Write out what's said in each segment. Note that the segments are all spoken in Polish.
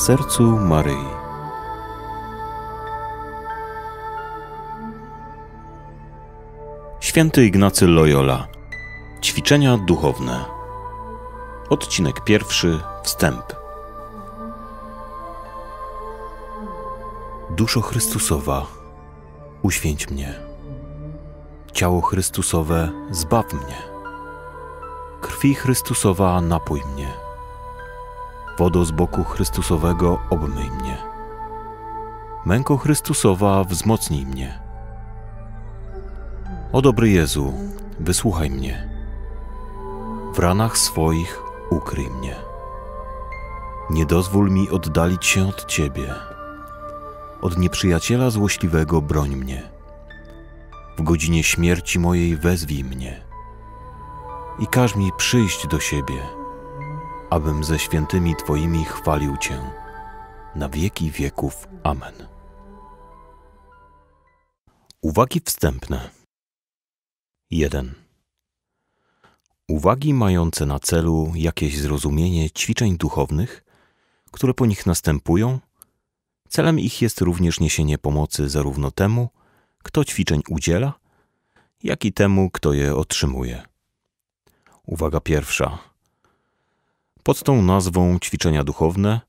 sercu Maryi. Święty Ignacy Loyola. Ćwiczenia duchowne. Odcinek pierwszy. Wstęp. Duszo Chrystusowa, uświęć mnie. Ciało Chrystusowe, zbaw mnie. Krwi Chrystusowa, napój mnie wodo z boku Chrystusowego obmyj mnie. Męko Chrystusowa wzmocnij mnie. O dobry Jezu, wysłuchaj mnie. W ranach swoich ukryj mnie. Nie dozwól mi oddalić się od Ciebie. Od nieprzyjaciela złośliwego broń mnie. W godzinie śmierci mojej wezwij mnie i każ mi przyjść do siebie abym ze świętymi Twoimi chwalił Cię. Na wieki wieków. Amen. Uwagi wstępne. 1. Uwagi mające na celu jakieś zrozumienie ćwiczeń duchownych, które po nich następują. Celem ich jest również niesienie pomocy zarówno temu, kto ćwiczeń udziela, jak i temu, kto je otrzymuje. Uwaga pierwsza pod tą nazwą ćwiczenia duchowne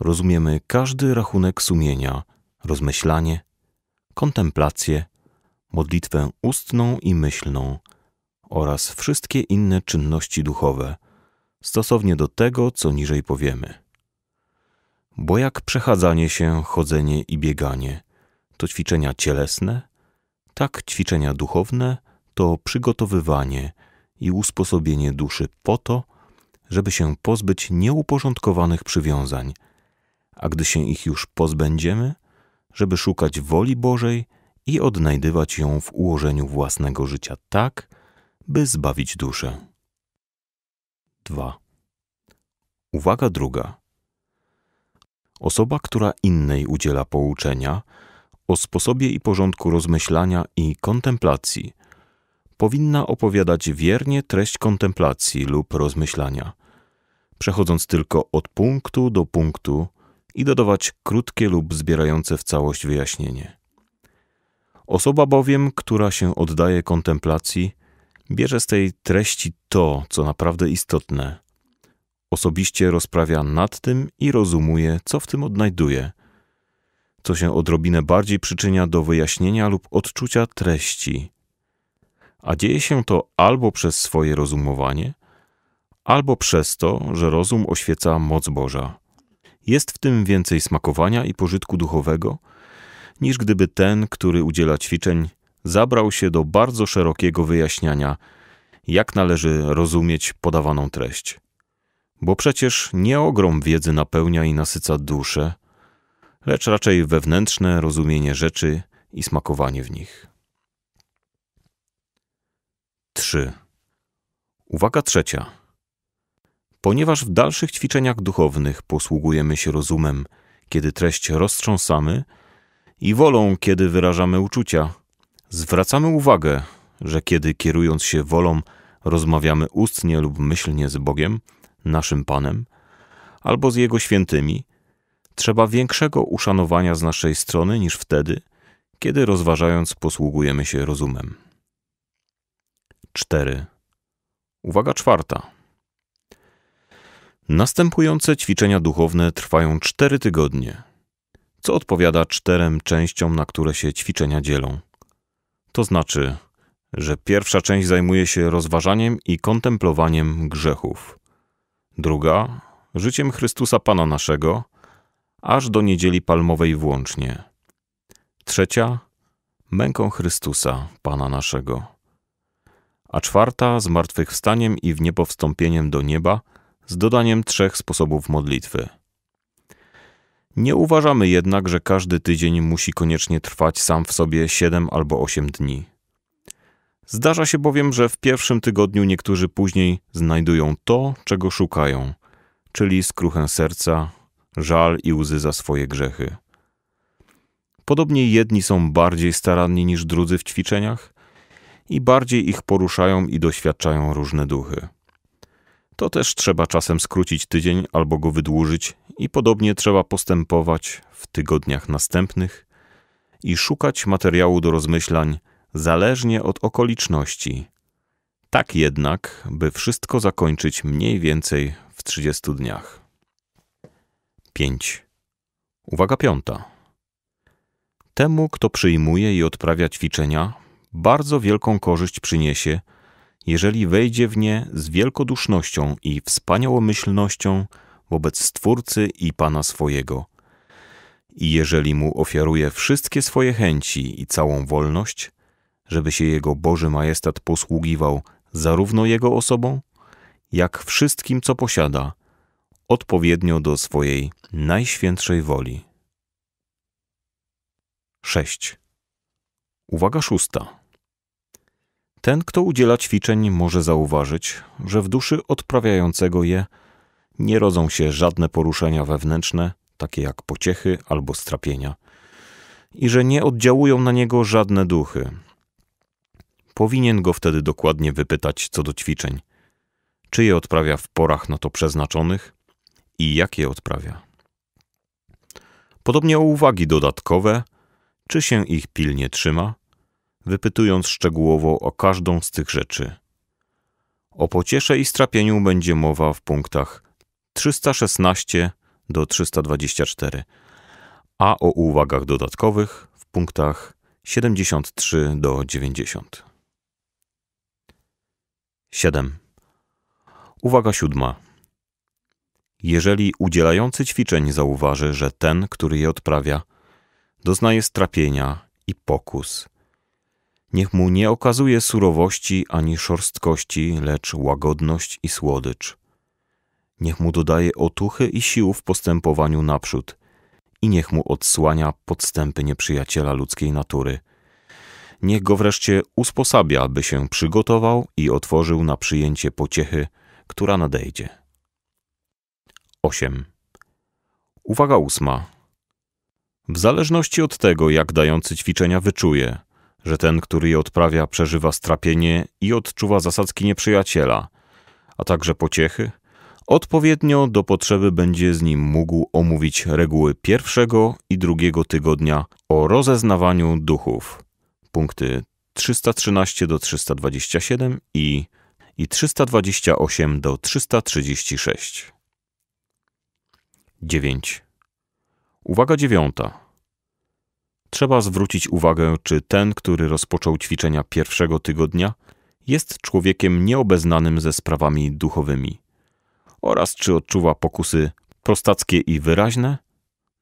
rozumiemy każdy rachunek sumienia, rozmyślanie, kontemplację, modlitwę ustną i myślną oraz wszystkie inne czynności duchowe, stosownie do tego, co niżej powiemy. Bo jak przechadzanie się, chodzenie i bieganie to ćwiczenia cielesne, tak ćwiczenia duchowne to przygotowywanie i usposobienie duszy po to, żeby się pozbyć nieuporządkowanych przywiązań, a gdy się ich już pozbędziemy, żeby szukać woli Bożej i odnajdywać ją w ułożeniu własnego życia tak, by zbawić duszę. 2. Uwaga druga. Osoba, która innej udziela pouczenia o sposobie i porządku rozmyślania i kontemplacji – powinna opowiadać wiernie treść kontemplacji lub rozmyślania, przechodząc tylko od punktu do punktu i dodawać krótkie lub zbierające w całość wyjaśnienie. Osoba bowiem, która się oddaje kontemplacji, bierze z tej treści to, co naprawdę istotne. Osobiście rozprawia nad tym i rozumuje, co w tym odnajduje, co się odrobinę bardziej przyczynia do wyjaśnienia lub odczucia treści, a dzieje się to albo przez swoje rozumowanie, albo przez to, że rozum oświeca moc Boża. Jest w tym więcej smakowania i pożytku duchowego, niż gdyby ten, który udziela ćwiczeń, zabrał się do bardzo szerokiego wyjaśniania, jak należy rozumieć podawaną treść. Bo przecież nie ogrom wiedzy napełnia i nasyca duszę, lecz raczej wewnętrzne rozumienie rzeczy i smakowanie w nich. 3. Uwaga trzecia. Ponieważ w dalszych ćwiczeniach duchownych posługujemy się rozumem, kiedy treść roztrząsamy, i wolą, kiedy wyrażamy uczucia, zwracamy uwagę, że kiedy kierując się wolą, rozmawiamy ustnie lub myślnie z Bogiem, naszym Panem, albo z Jego świętymi, trzeba większego uszanowania z naszej strony niż wtedy, kiedy rozważając posługujemy się rozumem. 4. Uwaga czwarta. Następujące ćwiczenia duchowne trwają 4 tygodnie, co odpowiada czterem częściom, na które się ćwiczenia dzielą. To znaczy, że pierwsza część zajmuje się rozważaniem i kontemplowaniem grzechów, druga życiem Chrystusa Pana naszego, aż do niedzieli palmowej włącznie, trzecia męką Chrystusa Pana naszego a czwarta z martwychwstaniem i w niepowstąpieniem do nieba z dodaniem trzech sposobów modlitwy. Nie uważamy jednak, że każdy tydzień musi koniecznie trwać sam w sobie 7 albo 8 dni. Zdarza się bowiem, że w pierwszym tygodniu niektórzy później znajdują to, czego szukają, czyli skruchę serca, żal i łzy za swoje grzechy. Podobnie jedni są bardziej staranni niż drudzy w ćwiczeniach, i bardziej ich poruszają i doświadczają różne duchy. To też trzeba czasem skrócić tydzień albo go wydłużyć, i podobnie trzeba postępować w tygodniach następnych i szukać materiału do rozmyślań zależnie od okoliczności. Tak jednak, by wszystko zakończyć mniej więcej w 30 dniach. 5. Uwaga piąta. Temu, kto przyjmuje i odprawia ćwiczenia, bardzo wielką korzyść przyniesie, jeżeli wejdzie w nie z wielkodusznością i wspaniałomyślnością wobec Stwórcy i Pana swojego. I jeżeli mu ofiaruje wszystkie swoje chęci i całą wolność, żeby się jego Boży Majestat posługiwał zarówno jego osobą, jak wszystkim, co posiada, odpowiednio do swojej najświętszej woli. 6. Uwaga szósta. Ten, kto udziela ćwiczeń, może zauważyć, że w duszy odprawiającego je nie rodzą się żadne poruszenia wewnętrzne, takie jak pociechy albo strapienia, i że nie oddziałują na niego żadne duchy. Powinien go wtedy dokładnie wypytać co do ćwiczeń, czy je odprawia w porach na to przeznaczonych i jak je odprawia. Podobnie o uwagi dodatkowe, czy się ich pilnie trzyma, wypytując szczegółowo o każdą z tych rzeczy. O pociesze i strapieniu będzie mowa w punktach 316 do 324, a o uwagach dodatkowych w punktach 73 do 90. 7. Uwaga siódma. Jeżeli udzielający ćwiczeń zauważy, że ten, który je odprawia, doznaje strapienia i pokus, Niech mu nie okazuje surowości ani szorstkości, lecz łagodność i słodycz. Niech mu dodaje otuchy i sił w postępowaniu naprzód i niech mu odsłania podstępy nieprzyjaciela ludzkiej natury. Niech go wreszcie usposabia, by się przygotował i otworzył na przyjęcie pociechy, która nadejdzie. 8. Uwaga ósma. W zależności od tego, jak dający ćwiczenia wyczuje, że ten, który je odprawia, przeżywa strapienie i odczuwa zasadzki nieprzyjaciela, a także pociechy, odpowiednio do potrzeby będzie z nim mógł omówić reguły pierwszego i drugiego tygodnia o rozeznawaniu duchów, punkty 313 do 327 i, i 328 do 336. 9. Uwaga dziewiąta. Trzeba zwrócić uwagę, czy ten, który rozpoczął ćwiczenia pierwszego tygodnia, jest człowiekiem nieobeznanym ze sprawami duchowymi oraz czy odczuwa pokusy prostackie i wyraźne,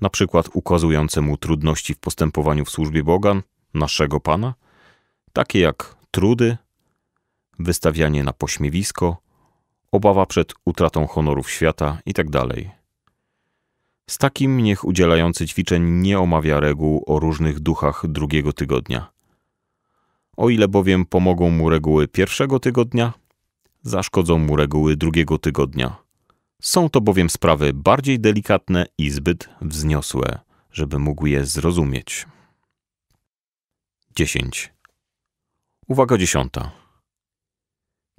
na przykład ukazujące mu trudności w postępowaniu w służbie Boga, naszego Pana, takie jak trudy, wystawianie na pośmiewisko, obawa przed utratą honorów świata itd. Tak z takim niech udzielający ćwiczeń nie omawia reguł o różnych duchach drugiego tygodnia. O ile bowiem pomogą mu reguły pierwszego tygodnia, zaszkodzą mu reguły drugiego tygodnia. Są to bowiem sprawy bardziej delikatne i zbyt wzniosłe, żeby mógł je zrozumieć. 10. Uwaga dziesiąta.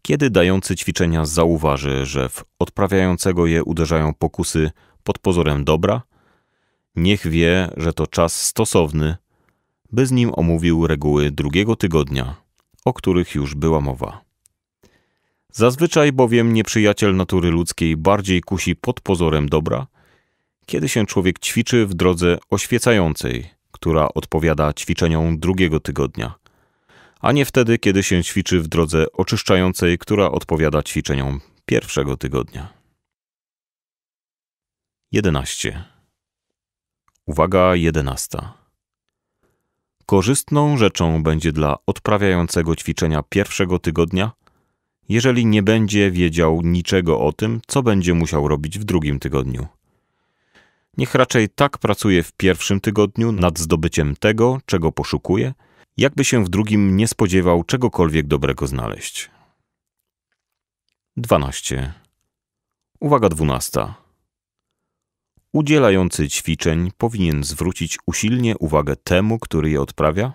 Kiedy dający ćwiczenia zauważy, że w odprawiającego je uderzają pokusy pod pozorem dobra, niech wie, że to czas stosowny, by z nim omówił reguły drugiego tygodnia, o których już była mowa. Zazwyczaj bowiem nieprzyjaciel natury ludzkiej bardziej kusi pod pozorem dobra, kiedy się człowiek ćwiczy w drodze oświecającej, która odpowiada ćwiczeniom drugiego tygodnia, a nie wtedy, kiedy się ćwiczy w drodze oczyszczającej, która odpowiada ćwiczeniom pierwszego tygodnia. 11. Uwaga 11. Korzystną rzeczą będzie dla odprawiającego ćwiczenia pierwszego tygodnia, jeżeli nie będzie wiedział niczego o tym, co będzie musiał robić w drugim tygodniu. Niech raczej tak pracuje w pierwszym tygodniu nad zdobyciem tego, czego poszukuje, jakby się w drugim nie spodziewał czegokolwiek dobrego znaleźć. 12. Uwaga 12. Udzielający ćwiczeń powinien zwrócić usilnie uwagę temu, który je odprawia,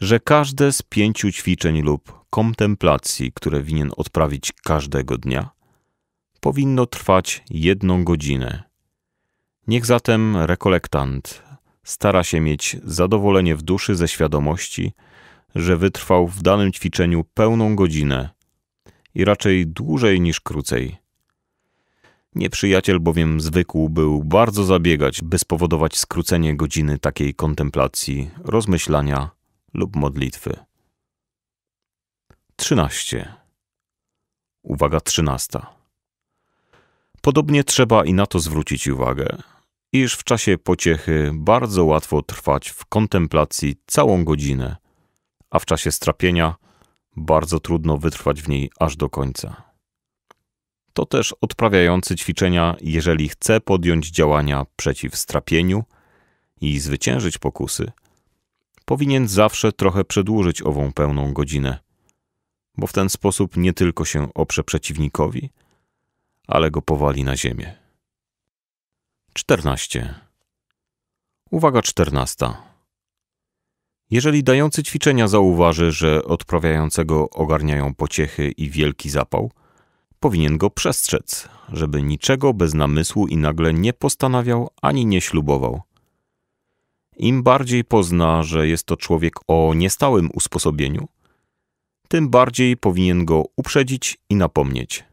że każde z pięciu ćwiczeń lub kontemplacji, które winien odprawić każdego dnia, powinno trwać jedną godzinę. Niech zatem rekolektant stara się mieć zadowolenie w duszy ze świadomości, że wytrwał w danym ćwiczeniu pełną godzinę i raczej dłużej niż krócej – Nieprzyjaciel bowiem zwykł był bardzo zabiegać, by spowodować skrócenie godziny takiej kontemplacji, rozmyślania lub modlitwy. 13. Uwaga 13. Podobnie trzeba i na to zwrócić uwagę, iż w czasie pociechy bardzo łatwo trwać w kontemplacji całą godzinę, a w czasie strapienia bardzo trudno wytrwać w niej aż do końca to też odprawiający ćwiczenia, jeżeli chce podjąć działania przeciw strapieniu i zwyciężyć pokusy, powinien zawsze trochę przedłużyć ową pełną godzinę, bo w ten sposób nie tylko się oprze przeciwnikowi, ale go powali na ziemię. 14. Uwaga 14. Jeżeli dający ćwiczenia zauważy, że odprawiającego ogarniają pociechy i wielki zapał – powinien go przestrzec, żeby niczego bez namysłu i nagle nie postanawiał ani nie ślubował. Im bardziej pozna, że jest to człowiek o niestałym usposobieniu, tym bardziej powinien go uprzedzić i napomnieć.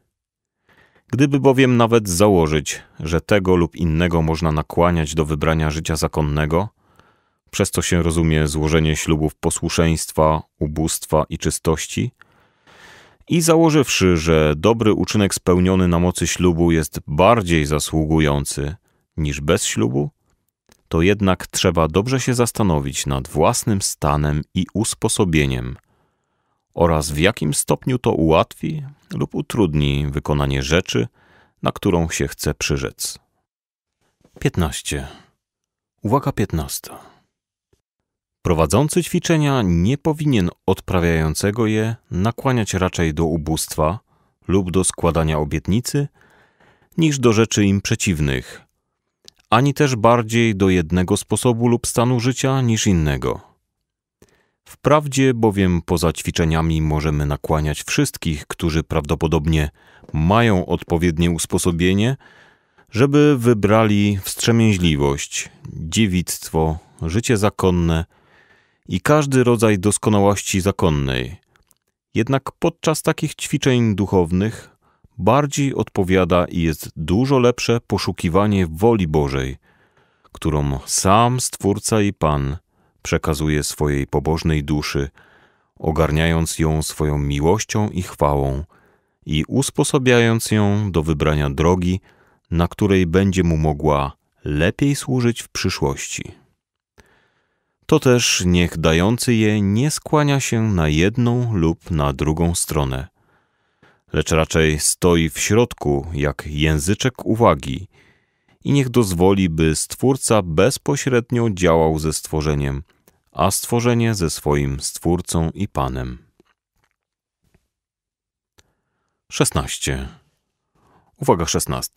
Gdyby bowiem nawet założyć, że tego lub innego można nakłaniać do wybrania życia zakonnego, przez co się rozumie złożenie ślubów posłuszeństwa, ubóstwa i czystości – i założywszy, że dobry uczynek spełniony na mocy ślubu jest bardziej zasługujący niż bez ślubu, to jednak trzeba dobrze się zastanowić nad własnym stanem i usposobieniem oraz w jakim stopniu to ułatwi lub utrudni wykonanie rzeczy, na którą się chce przyrzec. 15. Uwaga 15. Prowadzący ćwiczenia nie powinien odprawiającego je nakłaniać raczej do ubóstwa lub do składania obietnicy, niż do rzeczy im przeciwnych, ani też bardziej do jednego sposobu lub stanu życia niż innego. Wprawdzie bowiem poza ćwiczeniami możemy nakłaniać wszystkich, którzy prawdopodobnie mają odpowiednie usposobienie, żeby wybrali wstrzemięźliwość, dziewictwo, życie zakonne, i każdy rodzaj doskonałości zakonnej. Jednak podczas takich ćwiczeń duchownych bardziej odpowiada i jest dużo lepsze poszukiwanie woli Bożej, którą sam Stwórca i Pan przekazuje swojej pobożnej duszy, ogarniając ją swoją miłością i chwałą i usposabiając ją do wybrania drogi, na której będzie mu mogła lepiej służyć w przyszłości to też niech dający je nie skłania się na jedną lub na drugą stronę, lecz raczej stoi w środku jak języczek uwagi i niech dozwoli, by Stwórca bezpośrednio działał ze stworzeniem, a stworzenie ze swoim Stwórcą i Panem. 16. Uwaga 16.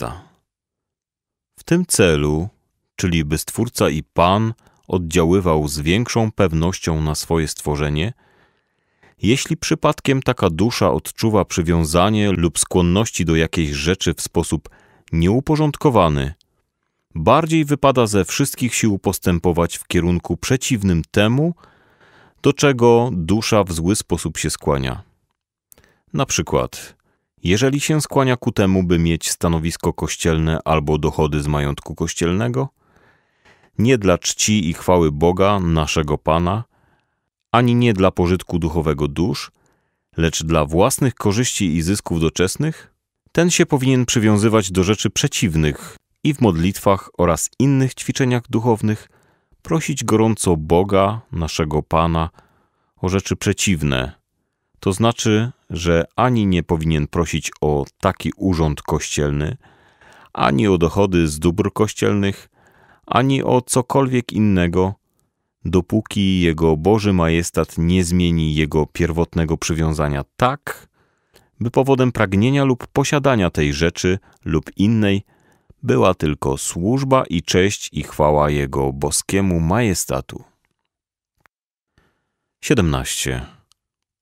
W tym celu, czyli by Stwórca i Pan – oddziaływał z większą pewnością na swoje stworzenie, jeśli przypadkiem taka dusza odczuwa przywiązanie lub skłonności do jakiejś rzeczy w sposób nieuporządkowany, bardziej wypada ze wszystkich sił postępować w kierunku przeciwnym temu, do czego dusza w zły sposób się skłania. Na przykład, jeżeli się skłania ku temu, by mieć stanowisko kościelne albo dochody z majątku kościelnego, nie dla czci i chwały Boga, naszego Pana, ani nie dla pożytku duchowego dusz, lecz dla własnych korzyści i zysków doczesnych, ten się powinien przywiązywać do rzeczy przeciwnych i w modlitwach oraz innych ćwiczeniach duchownych prosić gorąco Boga, naszego Pana, o rzeczy przeciwne. To znaczy, że ani nie powinien prosić o taki urząd kościelny, ani o dochody z dóbr kościelnych, ani o cokolwiek innego, dopóki Jego Boży Majestat nie zmieni Jego pierwotnego przywiązania tak, by powodem pragnienia lub posiadania tej rzeczy lub innej była tylko służba i cześć i chwała Jego boskiemu majestatu. 17.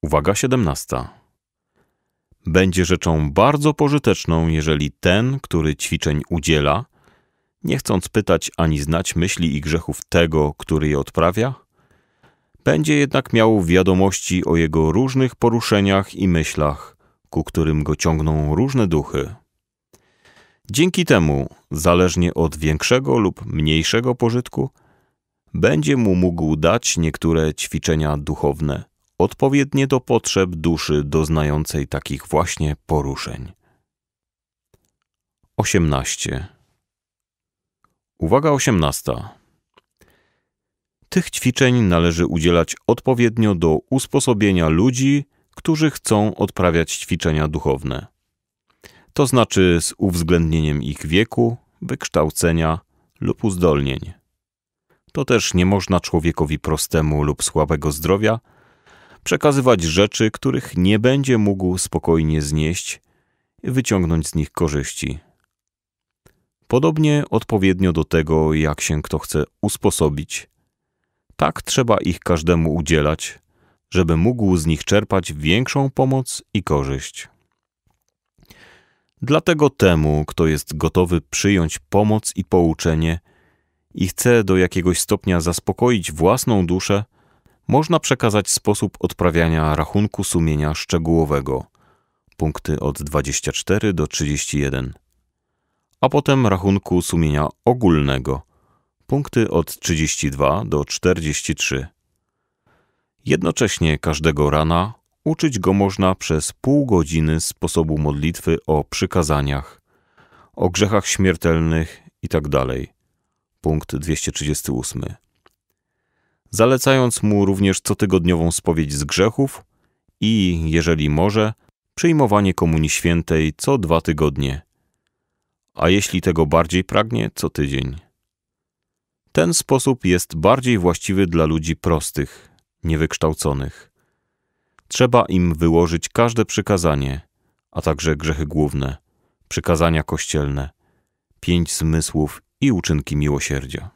Uwaga 17. Będzie rzeczą bardzo pożyteczną, jeżeli ten, który ćwiczeń udziela, nie chcąc pytać ani znać myśli i grzechów tego, który je odprawia? Będzie jednak miał wiadomości o jego różnych poruszeniach i myślach, ku którym go ciągną różne duchy. Dzięki temu, zależnie od większego lub mniejszego pożytku, będzie mu mógł dać niektóre ćwiczenia duchowne, odpowiednie do potrzeb duszy doznającej takich właśnie poruszeń. 18. Uwaga 18. Tych ćwiczeń należy udzielać odpowiednio do usposobienia ludzi, którzy chcą odprawiać ćwiczenia duchowne. To znaczy z uwzględnieniem ich wieku, wykształcenia lub uzdolnień. To też nie można człowiekowi prostemu lub słabego zdrowia przekazywać rzeczy, których nie będzie mógł spokojnie znieść i wyciągnąć z nich korzyści. Podobnie odpowiednio do tego, jak się kto chce usposobić, tak trzeba ich każdemu udzielać, żeby mógł z nich czerpać większą pomoc i korzyść. Dlatego temu, kto jest gotowy przyjąć pomoc i pouczenie i chce do jakiegoś stopnia zaspokoić własną duszę, można przekazać sposób odprawiania rachunku sumienia szczegółowego, punkty od 24 do 31 a potem rachunku sumienia ogólnego, punkty od 32 do 43. Jednocześnie każdego rana uczyć go można przez pół godziny sposobu modlitwy o przykazaniach, o grzechach śmiertelnych itd. Tak Punkt 238. Zalecając mu również cotygodniową spowiedź z grzechów i, jeżeli może, przyjmowanie Komunii Świętej co dwa tygodnie a jeśli tego bardziej pragnie, co tydzień. Ten sposób jest bardziej właściwy dla ludzi prostych, niewykształconych. Trzeba im wyłożyć każde przykazanie, a także grzechy główne, przykazania kościelne, pięć zmysłów i uczynki miłosierdzia.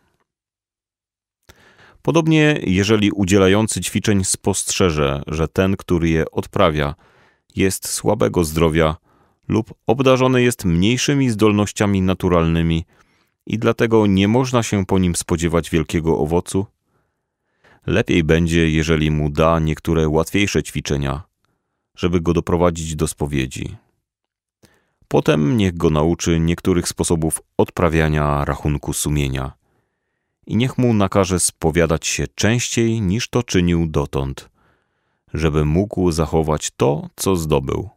Podobnie, jeżeli udzielający ćwiczeń spostrzeże, że ten, który je odprawia, jest słabego zdrowia, lub obdarzony jest mniejszymi zdolnościami naturalnymi i dlatego nie można się po nim spodziewać wielkiego owocu? Lepiej będzie, jeżeli mu da niektóre łatwiejsze ćwiczenia, żeby go doprowadzić do spowiedzi. Potem niech go nauczy niektórych sposobów odprawiania rachunku sumienia i niech mu nakaże spowiadać się częściej niż to czynił dotąd, żeby mógł zachować to, co zdobył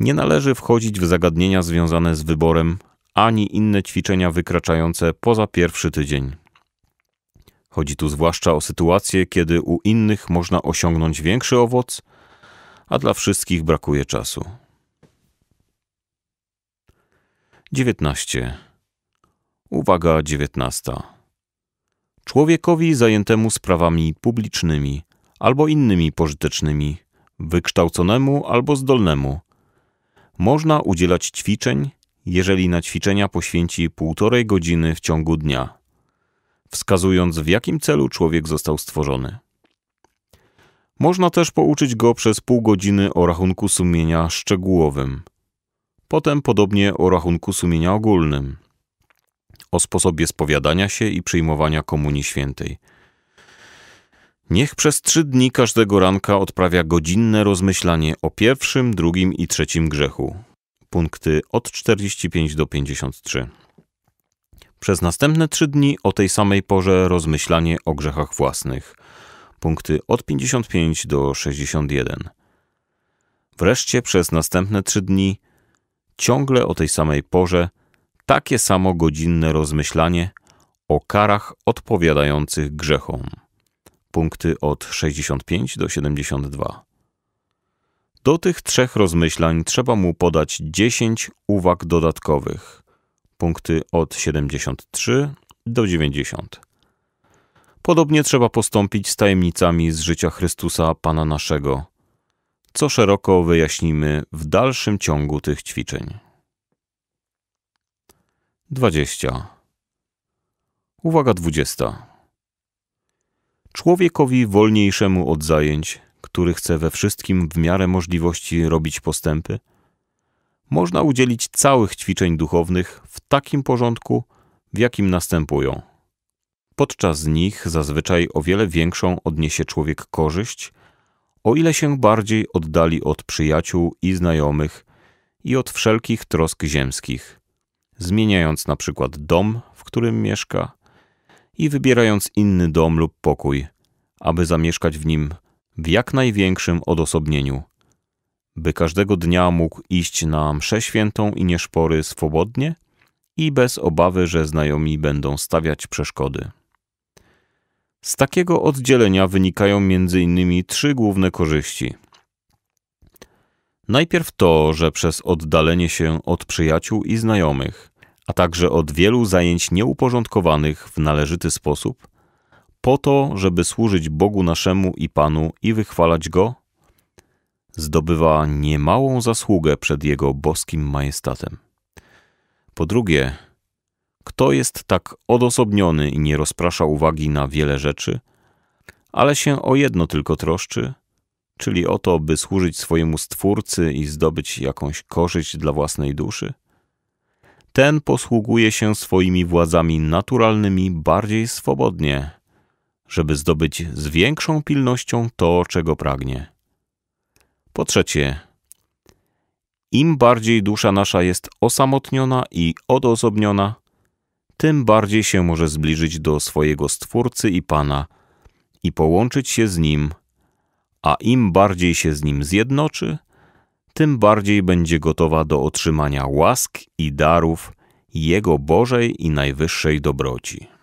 nie należy wchodzić w zagadnienia związane z wyborem ani inne ćwiczenia wykraczające poza pierwszy tydzień. Chodzi tu zwłaszcza o sytuacje, kiedy u innych można osiągnąć większy owoc, a dla wszystkich brakuje czasu. 19. Uwaga 19. Człowiekowi zajętemu sprawami publicznymi albo innymi pożytecznymi, wykształconemu albo zdolnemu, można udzielać ćwiczeń, jeżeli na ćwiczenia poświęci półtorej godziny w ciągu dnia, wskazując w jakim celu człowiek został stworzony. Można też pouczyć go przez pół godziny o rachunku sumienia szczegółowym, potem podobnie o rachunku sumienia ogólnym, o sposobie spowiadania się i przyjmowania Komunii Świętej – Niech przez trzy dni każdego ranka odprawia godzinne rozmyślanie o pierwszym, drugim i trzecim grzechu. Punkty od 45 do 53. Przez następne trzy dni o tej samej porze rozmyślanie o grzechach własnych. Punkty od 55 do 61. Wreszcie przez następne trzy dni, ciągle o tej samej porze, takie samo godzinne rozmyślanie o karach odpowiadających grzechom punkty od 65 do 72. Do tych trzech rozmyślań trzeba mu podać 10 uwag dodatkowych, punkty od 73 do 90. Podobnie trzeba postąpić z tajemnicami z życia Chrystusa Pana naszego, co szeroko wyjaśnimy w dalszym ciągu tych ćwiczeń. 20. Uwaga 20. Człowiekowi wolniejszemu od zajęć, który chce we wszystkim w miarę możliwości robić postępy, można udzielić całych ćwiczeń duchownych w takim porządku, w jakim następują. Podczas nich zazwyczaj o wiele większą odniesie człowiek korzyść, o ile się bardziej oddali od przyjaciół i znajomych i od wszelkich trosk ziemskich, zmieniając na przykład dom, w którym mieszka, i wybierając inny dom lub pokój, aby zamieszkać w nim w jak największym odosobnieniu, by każdego dnia mógł iść na mszę świętą i nieszpory swobodnie i bez obawy, że znajomi będą stawiać przeszkody. Z takiego oddzielenia wynikają m.in. trzy główne korzyści. Najpierw to, że przez oddalenie się od przyjaciół i znajomych, a także od wielu zajęć nieuporządkowanych w należyty sposób, po to, żeby służyć Bogu naszemu i Panu i wychwalać Go, zdobywa niemałą zasługę przed Jego boskim majestatem. Po drugie, kto jest tak odosobniony i nie rozprasza uwagi na wiele rzeczy, ale się o jedno tylko troszczy, czyli o to, by służyć swojemu Stwórcy i zdobyć jakąś korzyść dla własnej duszy? Ten posługuje się swoimi władzami naturalnymi bardziej swobodnie – żeby zdobyć z większą pilnością to, czego pragnie. Po trzecie, im bardziej dusza nasza jest osamotniona i odosobniona, tym bardziej się może zbliżyć do swojego Stwórcy i Pana i połączyć się z Nim, a im bardziej się z Nim zjednoczy, tym bardziej będzie gotowa do otrzymania łask i darów Jego Bożej i najwyższej dobroci.